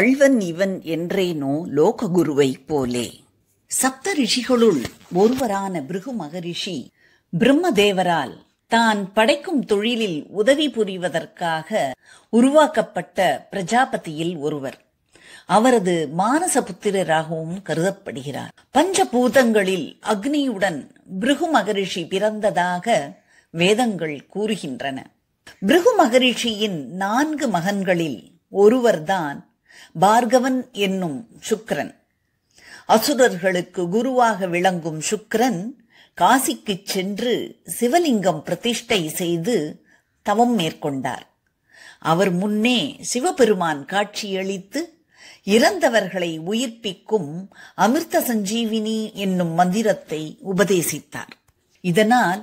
கழிவன் இவன் என்றேனோ லோககுருவை போலே சப்த ரிஷிகளுள் ஒருவரான பிருகு மகரிஷி பிரம்மதேவரால் தான் படைக்கும் தொழிலில் உதவி புரிவதற்காக உருவாக்கப்பட்ட பிரஜாபதியில் ஒருவர் அவரது மானச புத்திரராகவும் கருதப்படுகிறார் பஞ்சபூதங்களில் அக்னியுடன் பிருகு மகரிஷி பிறந்ததாக வேதங்கள் கூறுகின்றன பிருகு மகரிஷியின் நான்கு மகன்களில் ஒருவர்தான் பார்கவன் என்னும் சுக்ரன் அசுரர்களுக்கு குருவாக விளங்கும் சுக்ரன் காசிக்கு சென்று சிவலிங்கம் பிரதிஷ்டை செய்து தவம் மேற்கொண்டார் அவர் முன்னே சிவபெருமான் காட்சியளித்து இறந்தவர்களை உயிர்ப்பிக்கும் அமிர்த சஞ்சீவினி என்னும் மந்திரத்தை உபதேசித்தார் இதனால்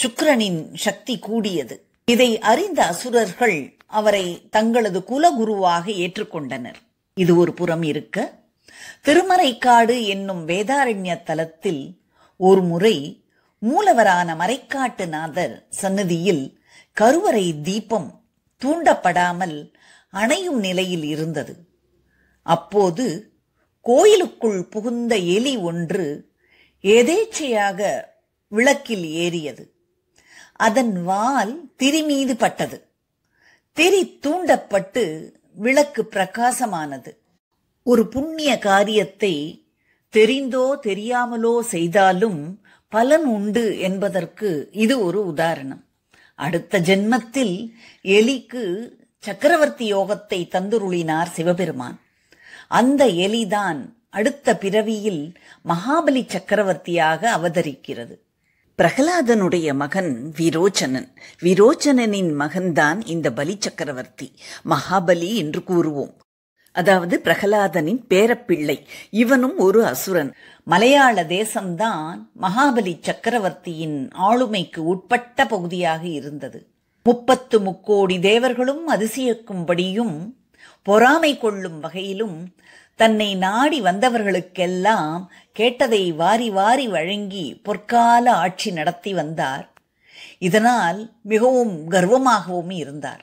சுக்கரனின் சக்தி கூடியது இதை அறிந்த அசுரர்கள் அவரை தங்களது குலகுருவாக ஏற்றுக்கொண்டனர் இது ஒரு புறம் இருக்க திருமறைக்காடு என்னும் வேதாரண்ய தலத்தில் ஒரு முறை மூலவரான மறைக்காட்டு நாதர் சன்னதியில் கருவறை தீபம் தூண்டப்படாமல் அணையும் நிலையில் இருந்தது அப்போது கோயிலுக்குள் புகுந்த எலி ஒன்று எதேச்சையாக விளக்கில் ஏறியது அதன் வால் திரிமீது பட்டது திரி தூண்டப்பட்டு விளக்கு பிரகாசமானது ஒரு புண்ணிய காரியத்தை தெரிந்தோ தெரியாமலோ செய்தாலும் பலன் உண்டு என்பதற்கு இது ஒரு உதாரணம் அடுத்த ஜென்மத்தில் எலிக்கு சக்கரவர்த்தி யோகத்தை தந்துருளினார் சிவபெருமான் அந்த எலிதான் அடுத்த பிறவியில் மகாபலி சக்கரவர்த்தியாக அவதரிக்கிறது பிரகலாதனுடைய மகன் விரோச்சனன் விரோச்சனனின் மகன்தான் இந்த பலி சக்கரவர்த்தி மகாபலி என்று கூறுவோம் அதாவது பிரகலாதனின் பேரப்பிள்ளை இவனும் ஒரு அசுரன் மலையாள தேசம்தான் மகாபலி சக்கரவர்த்தியின் ஆளுமைக்கு உட்பட்ட பகுதியாக இருந்தது முப்பத்து முக்கோடி தேவர்களும் அதிசயக்கும்படியும் பொறாமை கொள்ளும் வகையிலும் தன்னை நாடி வந்தவர்களுக்கெல்லாம் கேட்டதை வாரி வாரி வழங்கி பொற்கால ஆட்சி நடத்தி வந்தார் இதனால் மிகவும் கர்வமாகவும் இருந்தார்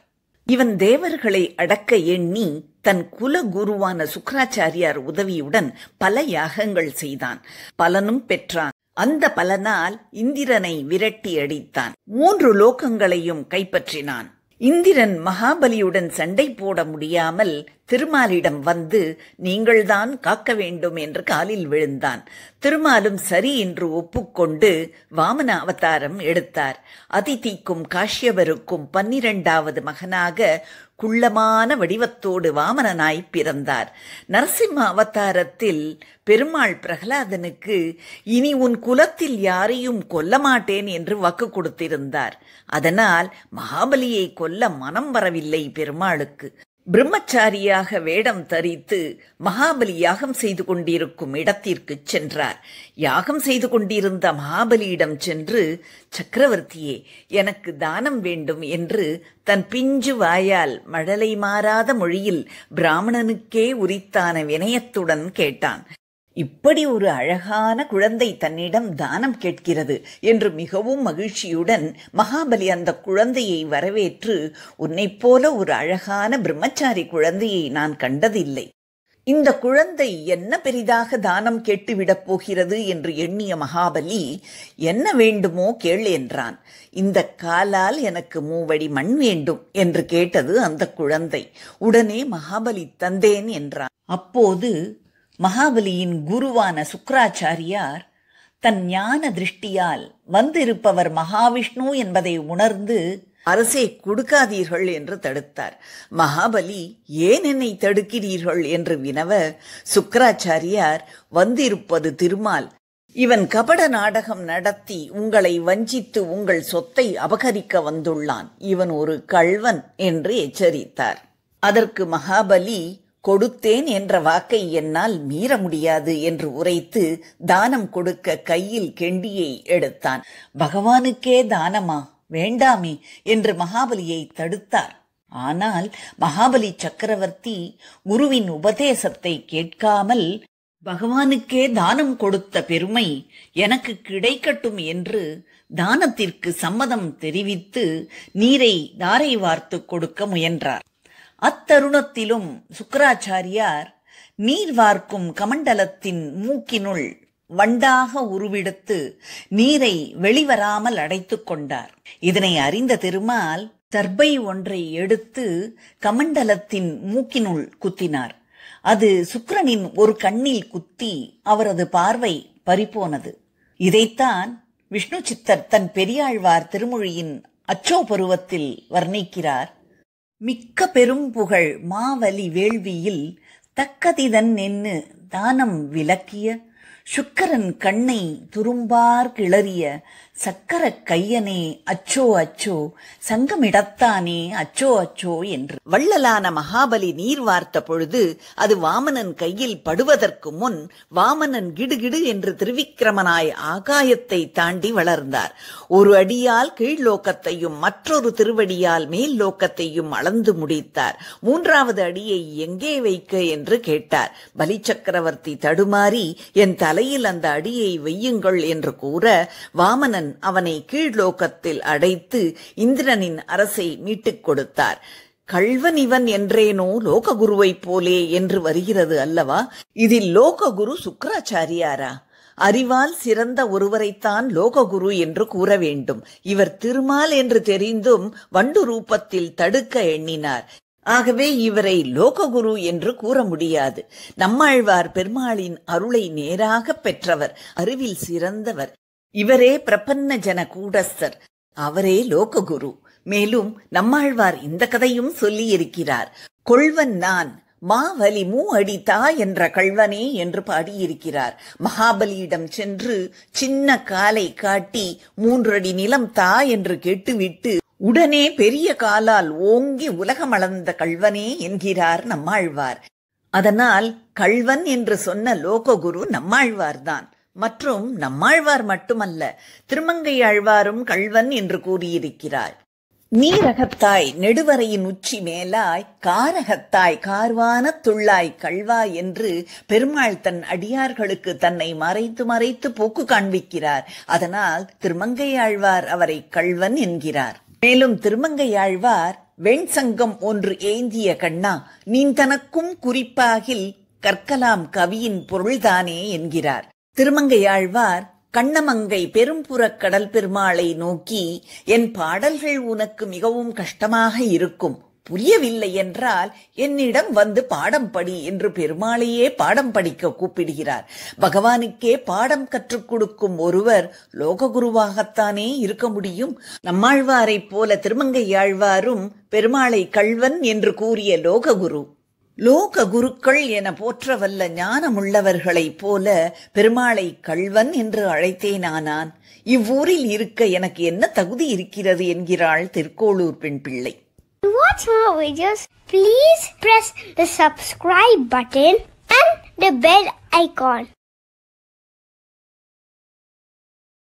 இவன் தேவர்களை அடக்க எண்ணி தன் குல குருவான சுக்கராச்சாரியார் உதவியுடன் பல யாகங்கள் செய்தான் பலனும் பெற்றான் அந்த பலனால் இந்திரனை விரட்டி அடித்தான் மூன்று லோகங்களையும் கைப்பற்றினான் இந்திரன் மகாபலியுடன் சண்டை போட முடியாமல் திருமாலிடம் வந்து நீங்கள்தான் காக்க வேண்டும் என்று காலில் விழுந்தான் திருமாலும் சரி என்று ஒப்புக்கொண்டு வாமன அவதாரம் எடுத்தார் அதிதிக்கும் காஷ்யவருக்கும் பன்னிரண்டாவது மகனாக குள்ளமான வடிவத்தோடு வாமனனாய் பிறந்தார் நரசிம்ம அவதாரத்தில் பெருமாள் பிரகலாதனுக்கு இனி உன் குலத்தில் யாரையும் கொல்ல மாட்டேன் என்று வாக்கு கொடுத்திருந்தார் அதனால் மகாபலியை கொல்ல மனம் வரவில்லை பெருமாளுக்கு பிரம்மச்சாரியாக வேடம் தரித்து மகாபலி யாகம் செய்து கொண்டிருக்கும் இடத்திற்கு சென்றார் யாகம் செய்து கொண்டிருந்த மகாபலியிடம் சென்று சக்கரவர்த்தியே எனக்கு தானம் வேண்டும் என்று தன் பிஞ்சு வாயால் மழலை மாறாத மொழியில் பிராமணனுக்கே உரித்தான வினயத்துடன் கேட்டான் இப்படி ஒரு அழகான குழந்தை தன்னிடம் தானம் கேட்கிறது என்று மிகவும் மகிழ்ச்சியுடன் மகாபலி அந்த குழந்தையை வரவேற்று உன்னைப் போல ஒரு அழகான பிரம்மச்சாரி குழந்தையை நான் கண்டதில்லை இந்த குழந்தை என்ன பெரிதாக தானம் கேட்டுவிடப் போகிறது என்று எண்ணிய மகாபலி என்ன வேண்டுமோ கேள் என்றான் இந்த காலால் எனக்கு மூவடி மண் வேண்டும் என்று கேட்டது அந்த குழந்தை உடனே மகாபலி தந்தேன் என்றான் அப்போது மகாபலியின் குருவான சுக்கராச்சாரியார் தன் ஞான திருஷ்டியால் வந்திருப்பவர் மகாவிஷ்ணு என்பதை உணர்ந்து அரசை கொடுக்காதீர்கள் என்று தடுத்தார் மகாபலி ஏன் என்னை தடுக்கிறீர்கள் என்று வினவ சுக்கராச்சாரியார் வந்திருப்பது திருமால் இவன் கபட நாடகம் நடத்தி உங்களை வஞ்சித்து உங்கள் சொத்தை அபகரிக்க வந்துள்ளான் இவன் ஒரு கள்வன் என்று எச்சரித்தார் அதற்கு மகாபலி கொடுத்தேன் என்ற வாக்கை என்னால் மீற முடியாது என்று உரைத்து தானம் கொடுக்க கையில் கெண்டியை எடுத்தான் பகவானுக்கே தானமா வேண்டாமே என்று மகாபலியை தடுத்தார் ஆனால் மகாபலி சக்கரவர்த்தி குருவின் உபதேசத்தை கேட்காமல் பகவானுக்கே தானம் கொடுத்த பெருமை எனக்கு கிடைக்கட்டும் என்று தானத்திற்கு சம்மதம் தெரிவித்து நீரை தாரை வார்த்து கொடுக்க முயன்றார் அத்தருணத்திலும் சுக்கராச்சாரியார் நீர் வார்க்கும் கமண்டலத்தின் மூக்கினுள் வண்டாக உருவெடுத்து நீரை வெளிவராமல் அடைத்து கொண்டார் இதனை அறிந்த திருமால் தர்பை ஒன்றை எடுத்து கமண்டலத்தின் மூக்கினுள் குத்தினார் அது சுக்கரனின் ஒரு கண்ணில் குத்தி அவரது பார்வை பறிப்போனது இதைத்தான் விஷ்ணு சித்தர் தன் பெரியாழ்வார் திருமொழியின் அச்சோ பருவத்தில் வர்ணிக்கிறார் மிக்க பெரும்புகழ் மாவலி வேள்வியில் தக்கதிதன் நின்று தானம் விளக்கிய சுக்கரன் கண்ணை துரும்பார் கிளறிய சக்கர கையனே அச்சோ அச்சோ சங்கமிடத்தானே அச்சோ அச்சோ என்று வள்ளலான மகாபலி நீர் வார்த்த பொழுது அது வாமனன் கையில் படுவதற்கு முன் வாமனன் கிடுகிடு என்று திருவிக்கிரமனாய் ஆகாயத்தை தாண்டி வளர்ந்தார் ஒரு அடியால் கீழ்லோக்கத்தையும் மற்றொரு திருவடியால் மேல் லோக்கத்தையும் அளந்து முடித்தார் மூன்றாவது அடியை எங்கே வைக்க என்று கேட்டார் பலி சக்கரவர்த்தி தடுமாறி என் தலையில் அந்த அடியை வெய்யுங்கள் என்று கூற வாமனன் இந்திரன் அவனை கீழ்லோக்கத்தில் அடைத்து இந்திரனின் அரசை மீட்டுக் கொடுத்தார் கள்வன் இவன் என்றேனோ லோககுருவைப் போலே என்று வருகிறது அல்லவா இதில் லோககுரு சுக்கராச்சாரியாரா அறிவால் சிறந்த ஒருவரைத்தான் லோககுரு என்று கூற வேண்டும் இவர் திருமால் என்று தெரிந்தும் வண்டு ரூபத்தில் தடுக்க எண்ணினார் ஆகவே இவரை லோககுரு என்று கூற முடியாது நம்மாழ்வார் பெருமாளின் அருளை நேராக பெற்றவர் அறிவில் சிறந்தவர் இவரே பிரபன்ன ஜன கூடஸ்தர் அவரே லோககுரு மேலும் நம்மாழ்வார் இந்த கதையும் சொல்லியிருக்கிறார் கொள்வன் நான் மாவலி மூ அடித்தா என்ற கள்வனே என்று பாடியிருக்கிறார் மகாபலியிடம் சென்று சின்ன காலை காட்டி மூன்றடி நிலம் தா என்று கேட்டுவிட்டு உடனே பெரிய காலால் ஓங்கி உலகமளந்த கள்வனே என்கிறார் நம்மாழ்வார் அதனால் கள்வன் என்று சொன்ன லோககுரு நம்மாழ்வார்தான் மற்றும் நம்மாழ்வார் மட்டுமல்ல திருமங்கை ஆழ்வாரும் கள்வன் என்று கூறியிருக்கிறார் நீரகத்தாய் நெடுவரையின் உச்சி மேலாய் காரகத்தாய் கார்வான துள்ளாய் கள்வா என்று பெருமாள் தன் அடியார்களுக்கு தன்னை மறைத்து மறைத்து போக்கு காண்பிக்கிறார் அதனால் திருமங்கையாழ்வார் அவரை கள்வன் என்கிறார் மேலும் திருமங்கையாழ்வார் வெண்சங்கம் ஒன்று ஏந்திய கண்ணா நீ தனக்கும் குறிப்பாகில் கற்கலாம் கவியின் பொருள்தானே என்கிறார் திருமங்கையாழ்வார் கண்ணமங்கை பெரும்புறக் கடல் பெருமாளை நோக்கி என் பாடல்கள் உனக்கு மிகவும் கஷ்டமாக இருக்கும் புரியவில்லை என்றால் என்னிடம் வந்து பாடம் படி என்று பெருமாளையே பாடம் படிக்க கூப்பிடுகிறார் பகவானுக்கே பாடம் கற்றுக் கொடுக்கும் ஒருவர் லோககுருவாகத்தானே இருக்க முடியும் நம்மாழ்வாரைப் போல திருமங்கையாழ்வாரும் பெருமாளை கள்வன் என்று கூறிய லோககுரு லோக குருக்கள் என போற்றவல்ல ஞானமுள்ளவர்களைப் போல பெருமாளை கள்வன் என்று அழைத்தேனானான் இவ்வூரில் இருக்க எனக்கு என்ன தகுதி இருக்கிறது என்கிறாள் திருக்கோளூர் பெண் பிள்ளை To watch more videos, please press the subscribe button and the bell icon.